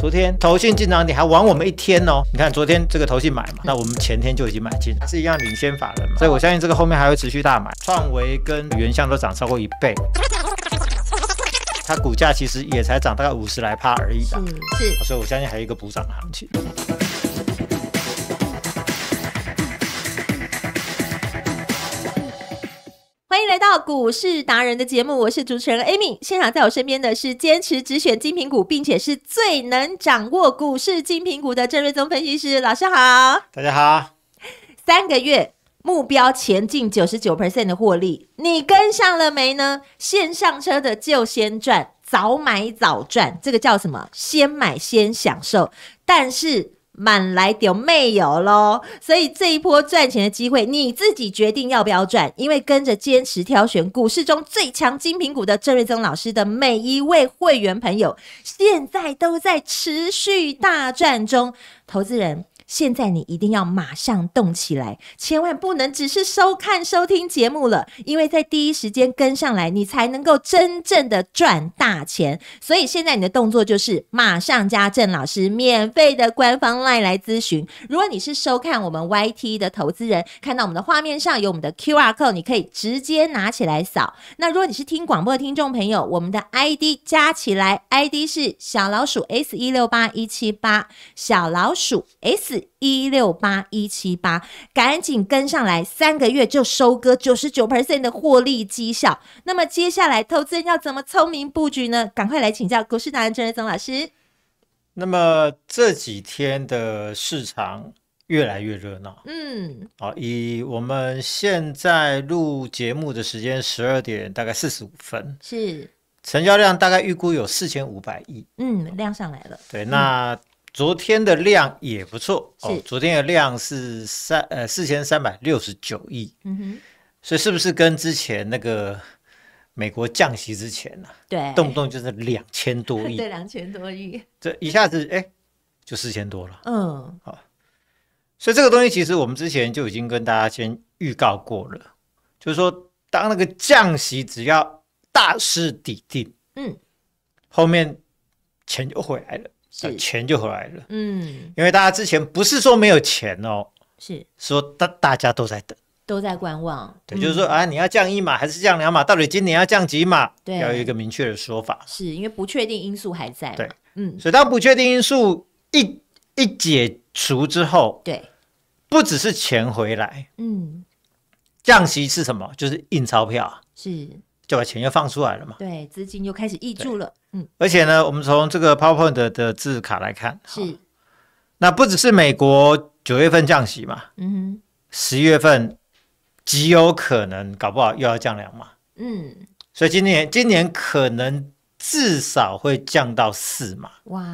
昨天投信进场点还晚我们一天哦，你看昨天这个投信买嘛，那我们前天就已经买进，还是一样领先法人嘛，所以我相信这个后面还会持续大买。创维跟原相都涨超过一倍，它股价其实也才涨大概五十来帕而已的，是，所以我相信还有一个补涨行情。来到股市达人的节目，我是主持人 Amy。现场在我身边的是坚持只选精品股，并且是最能掌握股市精品股的郑瑞宗分析师老师，好，大家好。三个月目标前进九十九 percent 的获利，你跟上了没呢？先上车的就先赚，早买早赚，这个叫什么？先买先享受。但是。满来丢没有喽，所以这一波赚钱的机会，你自己决定要不要赚，因为跟着坚持挑选股市中最强金品股的郑瑞宗老师的每一位会员朋友，现在都在持续大战中，投资人。现在你一定要马上动起来，千万不能只是收看、收听节目了，因为在第一时间跟上来，你才能够真正的赚大钱。所以现在你的动作就是马上加郑老师免费的官方 Line 来咨询。如果你是收看我们 YT 的投资人，看到我们的画面上有我们的 QR code，你可以直接拿起来扫。那如果你是听广播的听众朋友，我们的 ID 加起来 ID 是小老鼠 S 一六八一七八小老鼠 S。一六八一七八，赶紧跟上来，三个月就收割九十九 percent 的获利绩效。那么接下来投资要怎么聪明布局呢？赶快来请教股市达人郑瑞增老师。那么这几天的市场越来越热闹，嗯，好，以我们现在录节目的时间十二点大概四十五分，是，成交量大概预估有四千五百亿，嗯，量上来了，对，那。昨天的量也不错哦。昨天的量是三呃四千三百六十九亿。嗯哼。所以是不是跟之前那个美国降息之前呢？对。动不动就是两千多亿。对，两千多亿。这一下子哎，就四千多了。嗯。好。所以这个东西其实我们之前就已经跟大家先预告过了，就是说，当那个降息只要大势已定，嗯，后面钱就回来了。钱就回来了，嗯，因为大家之前不是说没有钱哦，是说大大家都在等，都在观望，对，就是说啊，你要降一码还是降两码，到底今年要降几码，对，要有一个明确的说法，是因为不确定因素还在，对，嗯，所以当不确定因素一一解除之后，对，不只是钱回来，嗯，降息是什么？就是印钞票，是。就把钱又放出来了嘛，对，资金又开始溢注了，嗯。而且呢，我们从这个 PowerPoint 的字卡来看，是，那不只是美国九月份降息嘛，嗯，十月份极有可能搞不好又要降两嘛，嗯。所以今年今年可能至少会降到四嘛，哇，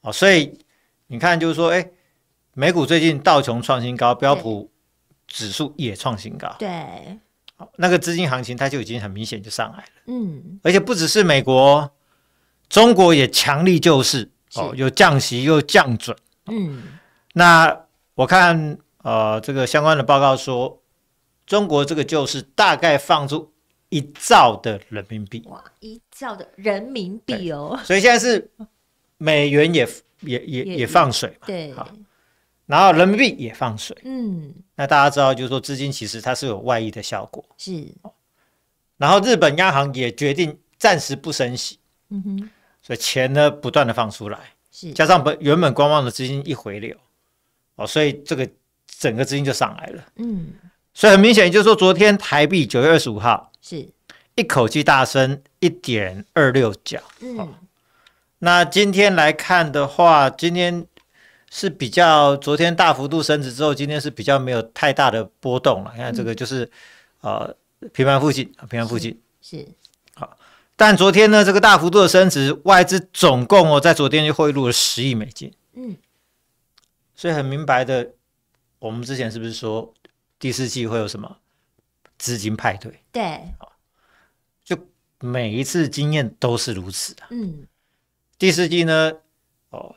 哦，所以你看，就是说，哎，美股最近道琼创新高，标普指数也创新高，对。那个资金行情，它就已经很明显就上来了，嗯，而且不只是美国，中国也强力救市，哦，有降息又降准，嗯，那我看呃这个相关的报告说，中国这个救市大概放出一兆的人民币，哇，一兆的人民币哦，所以现在是美元也也也也放水嘛，对，好。然后人民币也放水，嗯，那大家知道，就是说资金其实它是有外溢的效果，是。然后日本央行也决定暂时不升息，嗯哼，所以钱呢不断的放出来，是。加上本原本观望的资金一回流，哦，所以这个整个资金就上来了，嗯。所以很明显，就是说，昨天台币九月二十五号是一口气大升一点二六角，嗯。那今天来看的话，今天。是比较昨天大幅度升值之后，今天是比较没有太大的波动了。你看这个就是，呃，平盘附近啊，平盘附近是好。但昨天呢，这个大幅度的升值，外资总共哦，在昨天就汇入了十亿美金。嗯，所以很明白的，我们之前是不是说第四季会有什么资金派对？对，就每一次经验都是如此啊。嗯，第四季呢，哦，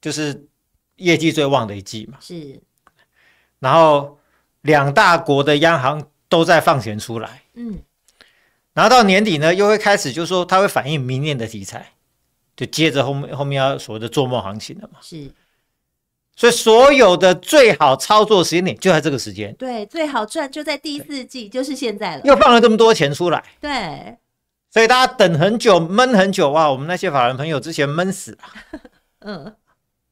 就是。业绩最旺的一季嘛，是，然后两大国的央行都在放钱出来，嗯，然后到年底呢，又会开始，就是说它会反映明年的题材，就接着后面后面要所谓的做梦行情了嘛，是，所以所有的最好操作时间点就在这个时间，对，最好赚就在第四季，就是现在了，又放了这么多钱出来，对，所以大家等很久，闷很久啊，我们那些法人朋友之前闷死了，嗯。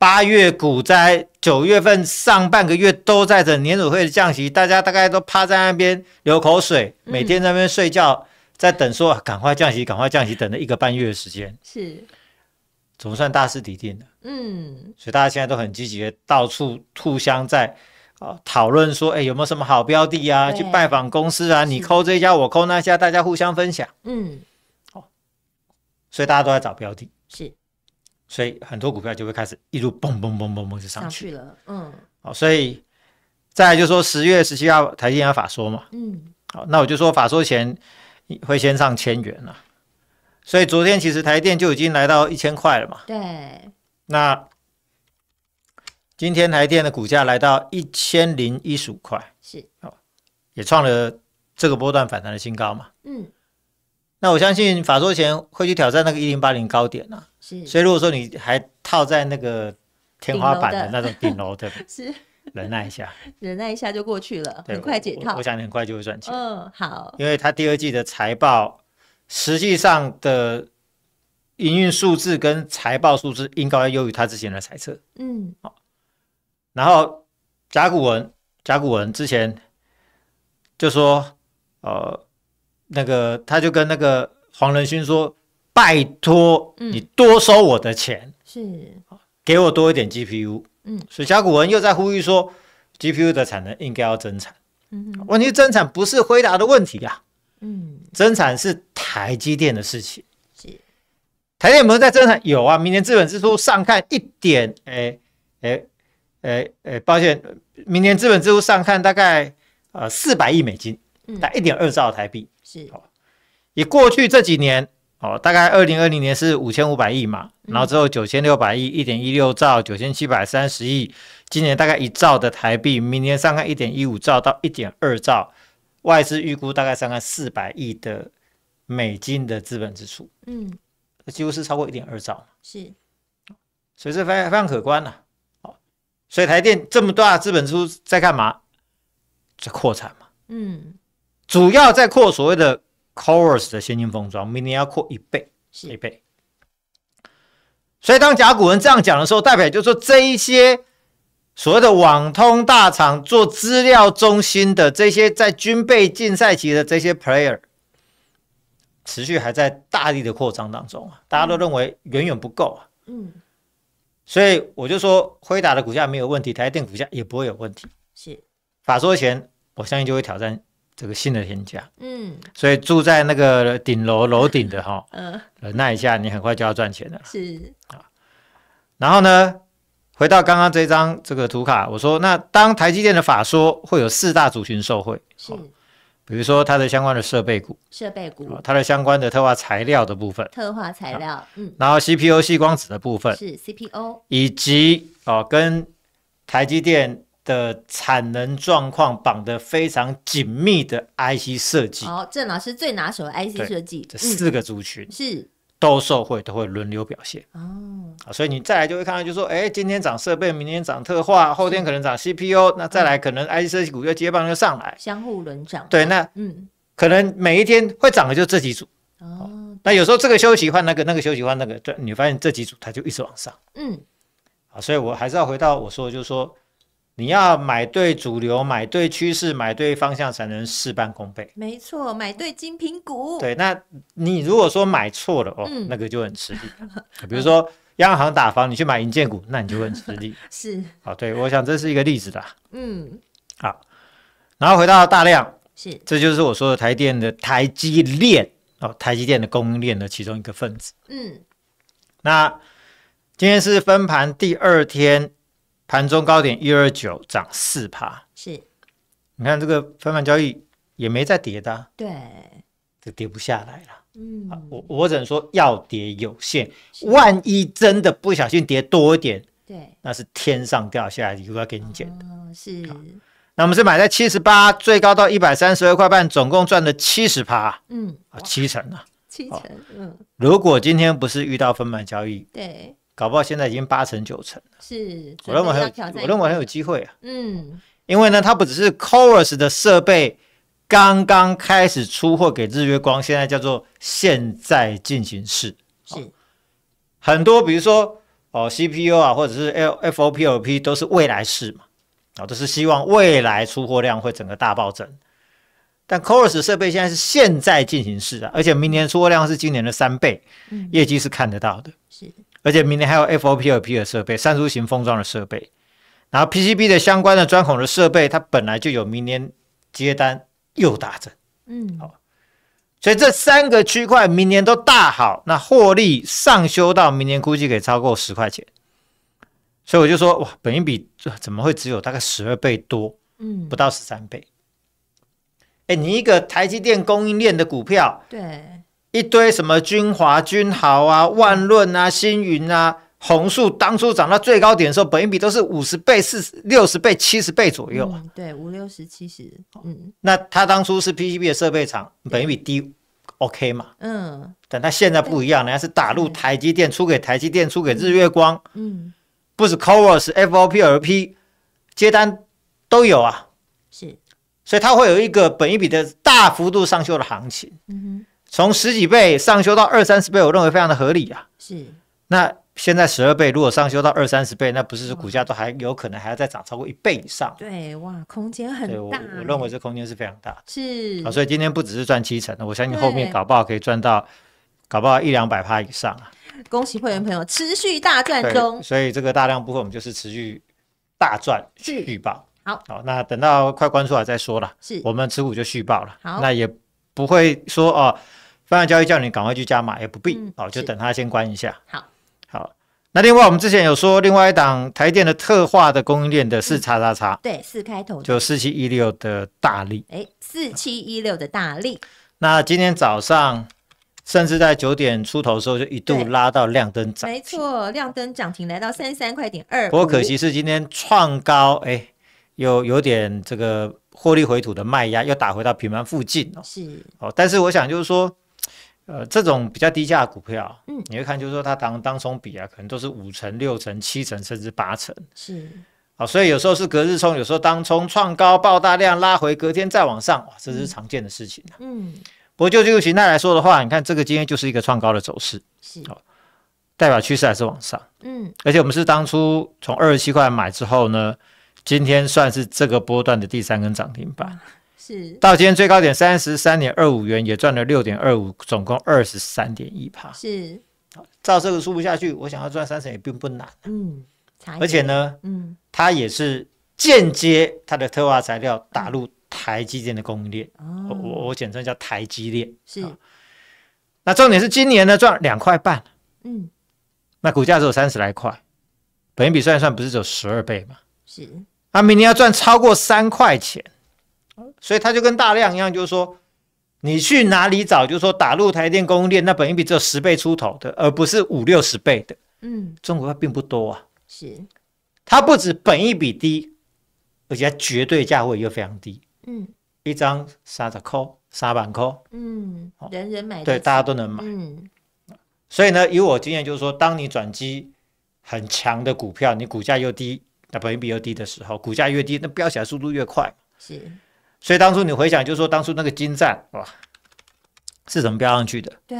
八月股灾，九月份上半个月都在等年总会的降息，大家大概都趴在那边流口水，每天在那边睡觉，在等说赶快降息，赶快降息，等了一个半月的时间，是，总算大势已定了。嗯，所以大家现在都很积极，到处互相在讨论说，哎，有没有什么好标的啊？去拜访公司啊？你抠这家，我抠那家，大家互相分享。嗯，好，所以大家都在找标的，是。所以很多股票就会开始一路嘣嘣嘣嘣嘣就上去了，嗯，好，所以再就说十月十七号台电要法说嘛，嗯，好，那我就说法说前会先上千元了，所以昨天其实台电就已经来到一千块了嘛，对，那今天台电的股价来到一千零一十五块，是，好，也创了这个波段反弹的新高嘛，嗯，那我相信法说前会去挑战那个一零八零高点呢。所以，如果说你还套在那个天花板的那种顶楼的，是忍耐一下，忍耐一下就过去了，很快解套。我想你很快就会赚钱。嗯，好，因为他第二季的财报，实际上的营运数字跟财报数字应该要优于他之前的猜测。嗯，好。然后甲骨文，甲骨文之前就说，呃，那个他就跟那个黄仁勋说。拜托，你多收我的钱是，给我多一点 GPU，嗯，所以甲骨文又在呼吁说，GPU 的产能应该要增产，嗯，问题增产不是回答的问题啊，嗯，增产是台积电的事情，是，台积电有没有在增产？有啊，明年资本支出上看一点，哎，哎，哎，哎，抱歉，明年资本支出上看大概呃四百亿美金，嗯，但一点二兆台币，是，以过去这几年。哦，大概二零二零年是五千五百亿嘛，然后之后九千六百亿，一点一六兆，九千七百三十亿，今年大概一兆的台币，明年上看一点一五兆到一点二兆，外资预估大概上看四百亿的美金的资本支出，嗯，几乎是超过一点二兆，是，所以这非常可观呐。好，所以台电这么大资本支出在干嘛？在扩产嘛，嗯，主要在扩所谓的。cores 的先进封装明年要扩一倍，一倍。所以当甲骨文这样讲的时候，代表就是说这一些所谓的网通大厂做资料中心的这些，在军备竞赛期的这些 player，持续还在大力的扩张当中啊，大家都认为远远不够啊。嗯。所以我就说辉达的股价没有问题，台电股价也不会有问题。是。法说前，我相信就会挑战。这个新的天价，嗯，所以住在那个顶楼楼顶的哈，嗯，忍耐一下你很快就要赚钱了，是啊。然后呢，回到刚刚这张这个图卡，我说那当台积电的法说会有四大主群受惠，是，比如说它的相关的设备股，设备股，它的相关的特化材料的部分，特化材料，嗯，然后 CPO 细光子的部分是 CPO，以及哦跟台积电。的产能状况绑得非常紧密的 IC 设计，好，郑老师最拿手的 IC 设计，这四个族群是都受惠，都会轮流表现哦。所以你再来就会看到，就说，哎，今天涨设备，明天涨特化，后天可能涨 CPU，那再来可能 IC 设计股又接棒又上来，相互轮涨。对，那嗯，可能每一天会涨的就这几组哦。那有时候这个休息换那个，那个休息换那个，对，你发现这几组它就一直往上。嗯，好，所以我还是要回到我说，就是说。你要买对主流，买对趋势，买对方向，才能事半功倍。没错，买对精品股。对，那你如果说买错了哦，那个就很吃力。比如说央行打房，你去买银建股，那你就很吃力。是好，对，我想这是一个例子啦。嗯，好，然后回到大量，是，这就是我说的台电的台积链哦，台积电的供应链的其中一个分子。嗯，那今天是分盘第二天。盘中高点一二九涨四趴，是，你看这个分盘交易也没再跌的，对，就跌不下来了。嗯，我我只能说要跌有限，万一真的不小心跌多一点，对，那是天上掉下来果要给你捡的。是，那我们是买在七十八，最高到一百三十二块半，总共赚了七十趴，嗯，啊，七成啊，七成。嗯，如果今天不是遇到分盘交易，对。搞不好现在已经八成九成了，是，我认为我认为很有机会啊。嗯，因为呢，它不只是 c h o r u s 的设备刚刚开始出货给日月光，现在叫做现在进行式，是很多，比如说哦，CPU 啊，或者是 L F O P L P 都是未来式嘛，啊，都是希望未来出货量会整个大暴增。但 c h o r u s 设备现在是现在进行式啊，而且明年出货量是今年的三倍，嗯，业绩是看得到的，是。而且明年还有 FOP、l p 的设备、三足型封装的设备，然后 PCB 的相关的钻孔的设备，它本来就有明年接单又打增，嗯，好，所以这三个区块明年都大好，那获利上修到明年估计可以超过十块钱，所以我就说哇，本应比怎么会只有大概十二倍多，嗯，不到十三倍，哎，你一个台积电供应链的股票，对。一堆什么君华、君豪啊、万润啊、星云啊、红树，当初涨到最高点的时候，本益比都是五十倍、四六十倍、七十倍左右。啊对，五六十、七十。嗯。那他当初是 PCB 的设备厂，本益比低，OK 嘛？嗯。但他现在不一样，人家是打入台积电，出给台积电，出给日月光。嗯。不是 Cover，s FOP、l p 接单都有啊。是。所以它会有一个本益比的大幅度上修的行情。嗯哼。从十几倍上修到二三十倍，我认为非常的合理啊。是，那现在十二倍，如果上修到二三十倍，那不是股价都还有可能还要再涨超过一倍以上？对，哇，空间很大。我认为这空间是非常大。是，所以今天不只是赚七成的，我相信后面搞不好可以赚到，搞不好一两百趴以上啊。恭喜会员朋友持续大赚中。所以这个大量部分我们就是持续大赚续爆。好，好，那等到快关出来再说了。是，我们持股就续爆了。好，那也不会说哦。交易叫你赶快去加码，也不必哦，就等它先关一下。好，好。那另外我们之前有说，另外一档台电的特化的供应链的四叉叉叉，对，四开头就四七一六的大力。哎，四七一六的大力。那今天早上甚至在九点出头的时候，就一度拉到亮灯涨。没错，亮灯涨停来到三十三块点二。不过可惜是今天创高，哎，有有点这个获利回吐的卖压，又打回到平盘附近哦。是哦，但是我想就是说。呃，这种比较低价的股票，嗯，你会看就是说它当当冲比啊，可能都是五成、六成、七成，甚至八成，是好，所以有时候是隔日冲，有时候当冲创高爆大量拉回，隔天再往上，哇，这是常见的事情啊。嗯，不过就这个形态来说的话，你看这个今天就是一个创高的走势，是好，代表趋势还是往上，嗯，而且我们是当初从二十七块买之后呢，今天算是这个波段的第三根涨停板。是到今天最高点三十三点二五元，也赚了六点二五，总共二十三点一八。是，照这个输不下去，我想要赚三成也并不难。嗯，而且呢，嗯，它也是间接它的特化材料打入台积电的供应链，我我简称叫台积链。是，那重点是今年呢赚两块半，嗯，那股价只有三十来块，本原比算一算不是只有十二倍吗？是，那明年要赚超过三块钱。所以它就跟大量一样，就是说，你去哪里找？就是说，打入台电供应链，那本益比只有十倍出头的，而不是五六十倍的。嗯，中国并不多啊。是，它不止本益比低，而且它绝对价位又非常低。嗯，一张三子扣，三板扣。嗯，人人买。对，大家都能买。嗯，所以呢，以我经验就是说，当你转机很强的股票，你股价又低，那本益比又低的时候，股价越低，那飙起来速度越快。是。所以当初你回想，就是说当初那个金赞哇，是怎么飙上去的？对，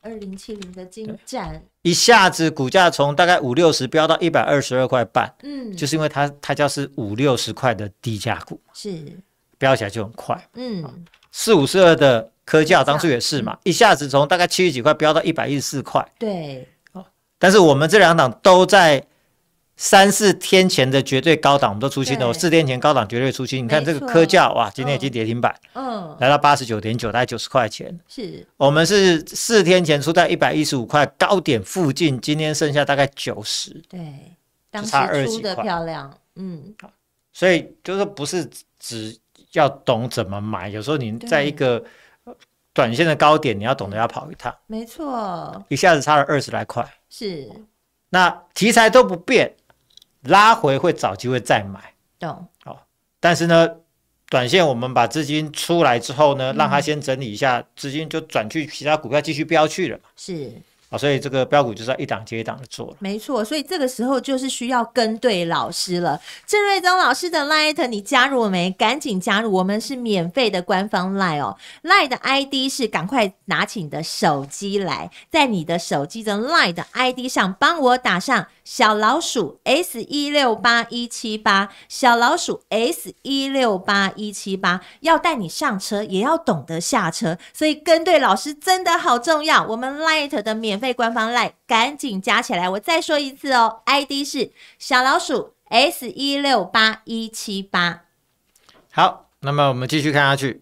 二零七零的金赞，一下子股价从大概五六十飙到一百二十二块半，嗯，就是因为它它叫是五六十块的低价股，是飙起来就很快，嗯，四五四二的科匠当初也是嘛，一下子从大概七十几块飙到一百一十四块，对，哦，但是我们这两档都在。三四天前的绝对高档，我们都出清了。四天前高档绝对出清，你看这个科教哇，今天已经跌停板，嗯，来到八十九点九，大概九十块钱。是，我们是四天前出在一百一十五块高点附近，今天剩下大概九十。对，当时出的漂亮，嗯。所以就是不是只要懂怎么买，有时候你在一个短线的高点，你要懂得要跑一趟。没错，一下子差了二十来块。是，那题材都不变。拉回会找机会再买，懂？哦，但是呢，短线我们把资金出来之后呢，让它先整理一下，资金就转去其他股票继续飙去了嘛。是。所以这个标股就是要一档接一档的做，没错。所以这个时候就是需要跟对老师了。郑瑞东老师的 Light，你加入了没？赶紧加入，我们是免费的官方 Light 哦。Light 的 ID 是赶快拿起你的手机来，在你的手机的 Light 的 ID 上帮我打上小老鼠 S 一六八一七八，小老鼠 S 一六八一七八。要带你上车，也要懂得下车，所以跟对老师真的好重要。我们 Light 的免费。被官方赖，赶紧加起来！我再说一次哦，ID 是小老鼠 S 一六八一七八。好，那么我们继续看下去。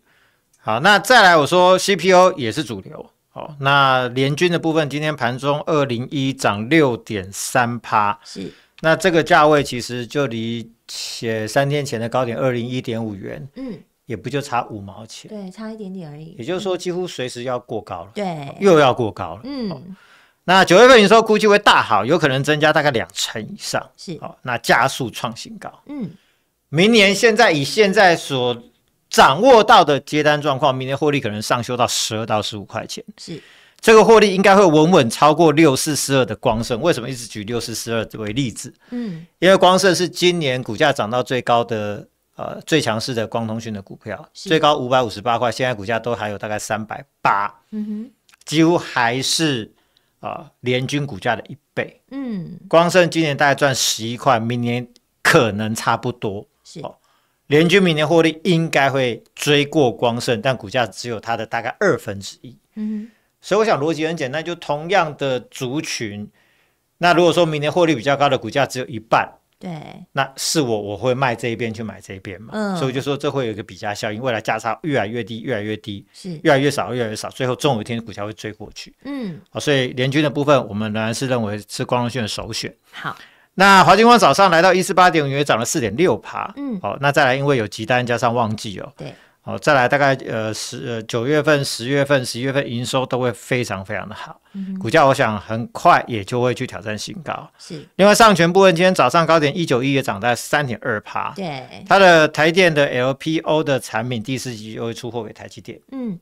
好，那再来我说 c p o 也是主流。好，那联军的部分，今天盘中二零一涨六点三趴，是。那这个价位其实就离写三天前的高点二零一点五元，嗯，也不就差五毛钱，对，差一点点而已。也就是说，几乎随时要过高了，对，又要过高了，嗯。那九月份营收估计会大好，有可能增加大概两成以上。是，好，那加速创新高。嗯，明年现在以现在所掌握到的接单状况，明年获利可能上修到十二到十五块钱。是，这个获利应该会稳稳超过六四四二的光盛。为什么一直举六四四二为例子？嗯，因为光盛是今年股价涨到最高的，呃，最强势的光通讯的股票，最高五百五十八块，现在股价都还有大概三百八。嗯哼，几乎还是。啊，联军股价的一倍，嗯，光胜今年大概赚十一块，明年可能差不多。是，联军明年获利应该会追过光胜，但股价只有它的大概二分之一。嗯，所以我想逻辑很简单，就同样的族群，那如果说明年获利比较高的股价只有一半。对，那是我我会卖这一边去买这一边嘛，所以就说这会有一个比价效应，未来价差越来越低，越来越低，是越来越少越来越少，最后总有一天股价会追过去。嗯，好，所以联军的部分，我们仍然是认为是光荣线的首选。好，那华金光早上来到一四八点五元，涨了四点六趴，嗯，好，那再来因为有急单加上旺季哦。对。哦，再来大概呃十呃九月份、十月份、十一月份营收都会非常非常的好，股价我想很快也就会去挑战新高。是，另外上全部分今天早上高点一九一也涨在三点二趴。对，它的台电的 LPO 的产品第四季就会出货给台积电。嗯，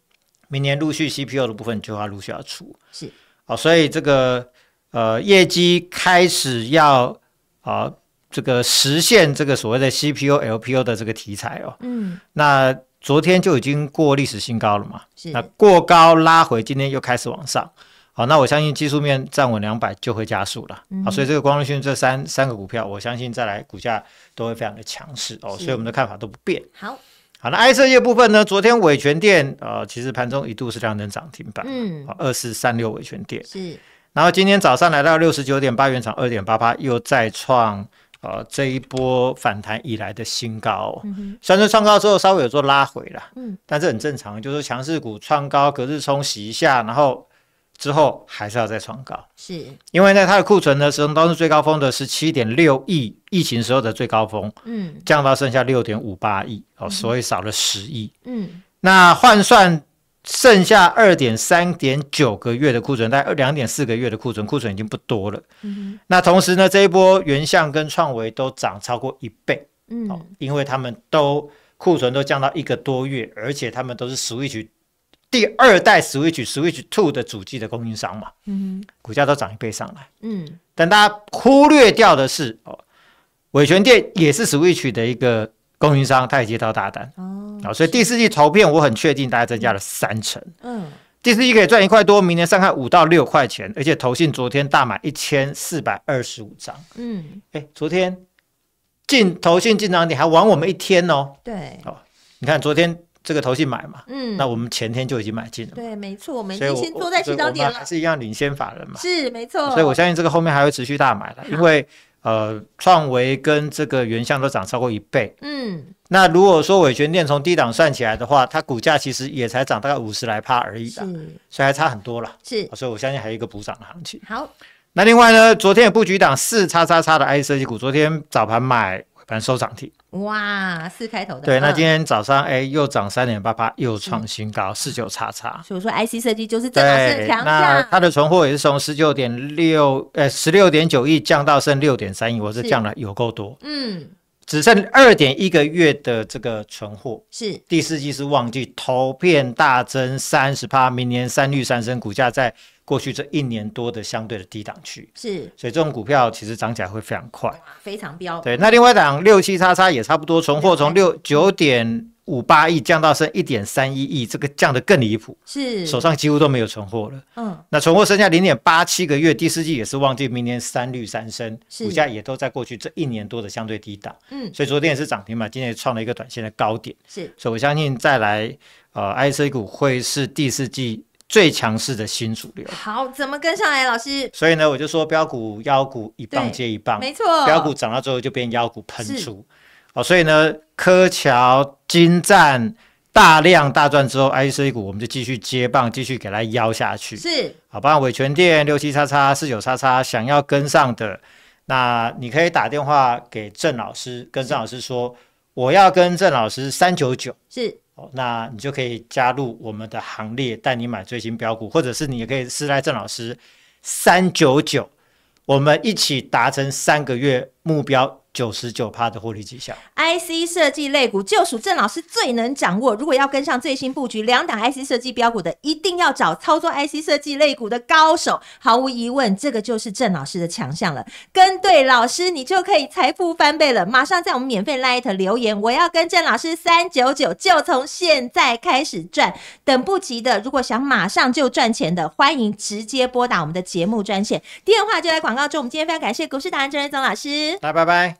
明年陆续 CPU 的部分就要陆续要出。是，哦，所以这个呃业绩开始要啊这个实现这个所谓的 CPU LPO 的这个题材哦。嗯，那。昨天就已经过历史新高了嘛？那过高拉回，今天又开始往上。好，那我相信技术面站稳两百就会加速了。啊，所以这个光荣讯这三三个股票，我相信再来股价都会非常的强势哦。所以我们的看法都不变。好，好，那爱色业部分呢？昨天尾权电呃，其实盘中一度是量能涨停板。嗯。二四三六尾权电是。然后今天早上来到六十九点八元，涨二点八八，又再创。呃，这一波反弹以来的新高，虽然说创高之后稍微有做拉回了，嗯，但是很正常，就是强势股创高隔日冲洗一下，然后之后还是要再创高，是，因为呢它的库存呢始终都是最高峰的十七点六亿，疫情时候的最高峰，嗯，降到剩下六点五八亿，哦，所以少了十亿，嗯，那换算。剩下二点三点九个月的库存，大概两点四个月的库存，库存已经不多了。嗯，那同时呢，这一波原相跟创维都涨超过一倍。嗯，因为他们都库存都降到一个多月，而且他们都是 Switch 第二代 Switch Switch Two 的主机的供应商嘛。嗯，股价都涨一倍上来。嗯，但大家忽略掉的是哦，伟权电也是 Switch 的一个。供应商他也接到大单哦，啊，所以第四季投片我很确定大概增加了三成，嗯，第四季可以赚一块多，明年上看五到六块钱，而且投信昨天大买一千四百二十五张，嗯，哎，昨天进投信进场点还晚我们一天哦，对，哦，你看昨天这个投信买嘛，嗯，那我们前天就已经买进了，对，没错，已以先坐在起早点了，还是一样领先法人嘛，是没错，所以我相信这个后面还会持续大买的，因为。呃，创维跟这个原相都涨超过一倍，嗯，那如果说伟权电从低档算起来的话，它股价其实也才涨大概五十来趴而已的，所以还差很多了，是，所以我相信还有一个补涨的行情。好，那另外呢，昨天也布局档四叉叉叉的 I 设计股，昨天早盘买。反收涨停，哇，四开头的。对，那今天早上哎，又涨三点八八，又创新高，四九叉叉。所以说，IC 设计就是真的是强项。那它的存货也是从十九点六，呃，十六点九亿降到剩六点三亿，我是降了有够多。嗯。只剩二点一个月的这个存货，是第四季是旺季，投片大增三十趴，明年三绿三升，股价在过去这一年多的相对的低档区，是，所以这种股票其实涨起来会非常快，非常彪。对，那另外一档六七叉叉也差不多，存货从六九点。五八亿降到剩一点三一亿，这个降得更离谱，是手上几乎都没有存货了。嗯，那存货剩下零点八七个月，第四季也是旺季，明年三率三升，股价也都在过去这一年多的相对低档。嗯，所以昨天也是涨停嘛，今天也创了一个短线的高点。是，所以我相信再来，呃，IC 股会是第四季最强势的新主流。好，怎么跟上来，老师？所以呢，我就说标股腰股一棒接一棒，没错，标股涨到之后就变腰股喷出。哦，所以呢。柯桥金站大量大赚之后，IC 股我们就继续接棒，继续给它邀下去。是，好吧，伟全店六七叉叉四九叉叉，想要跟上的那你可以打电话给郑老师，跟郑老师说我要跟郑老师三九九，是哦，那你就可以加入我们的行列，带你买最新标股，或者是你也可以私来郑老师三九九，我们一起达成三个月目标。九十九趴的获利绩效，IC 设计类股就属郑老师最能掌握。如果要跟上最新布局两档 IC 设计标股的，一定要找操作 IC 设计类股的高手。毫无疑问，这个就是郑老师的强项了。跟对老师，你就可以财富翻倍了。马上在我们免费 l i h t 留言，我要跟郑老师三九九，就从现在开始赚。等不及的，如果想马上就赚钱的，欢迎直接拨打我们的节目专线电话，就在广告中。我们今天非常感谢股市达人郑瑞宗老师，拜拜拜。